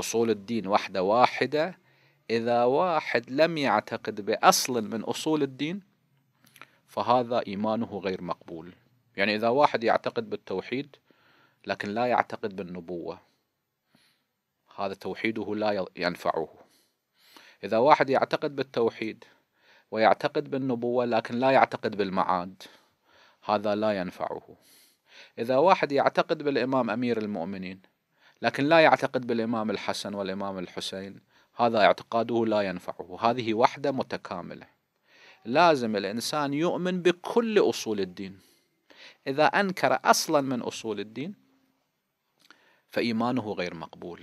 أصول الدين وحدة واحدة إذا واحد لم يعتقد بأصل من أصول الدين فهذا إيمانه غير مقبول يعني إذا واحد يعتقد بالتوحيد لكن لا يعتقد بالنبوة هذا توحيده لا ينفعه إذا واحد يعتقد بالتوحيد ويعتقد بالنبوة لكن لا يعتقد بالمعاد هذا لا ينفعه إذا واحد يعتقد بالإمام أمير المؤمنين لكن لا يعتقد بالإمام الحسن والإمام الحسين هذا اعتقاده لا ينفعه هذه وحدة متكاملة لازم الإنسان يؤمن بكل أصول الدين إذا أنكر أصلا من أصول الدين فإيمانه غير مقبول